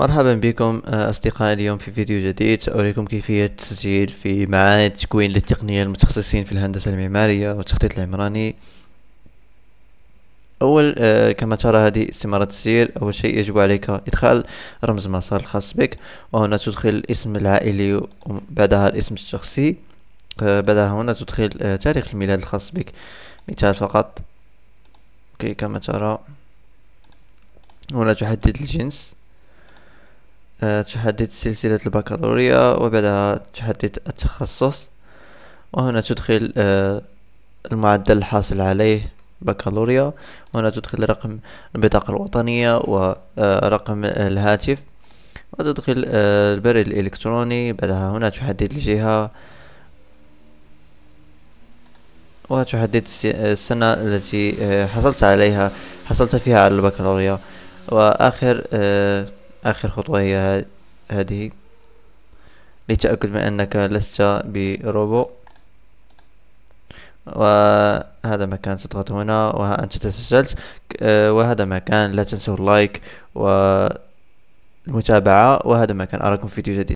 مرحبا بكم آه، أصدقائي اليوم في فيديو جديد سأريكم كيفية التسجيل في معاهد تكوين للتقنية المتخصصين في الهندسة المعمارية والتخطيط العمراني أول آه، كما ترى هذه استمارة التسجيل أول شيء يجب عليك إدخال رمز المسار الخاص بك وهنا تدخل الاسم العائلي وبعدها الاسم الشخصي آه، بعدها هنا تدخل تاريخ الميلاد الخاص بك مثال فقط أوكي كما ترى هنا تحدد الجنس آه، تحدد سلسلة البكالوريا وبعدها تحدد التخصص وهنا تدخل آه، المعدل الحاصل عليه بكالوريا وهنا تدخل رقم البطاقة الوطنية ورقم آه، الهاتف وتدخل البريد الإلكتروني بعدها هنا تحدد الجهة وتحدد السنة التي حصلت عليها حصلت فيها على البكالوريا وآخر آخر خطوة هي هذه لتأكد من أنك لست بروبو وهذا مكان تضغط هنا وها أنت تسجلت آه، وهذا مكان لا تنسوا اللايك والمتابعة وهذا مكان أراكم في فيديو جديد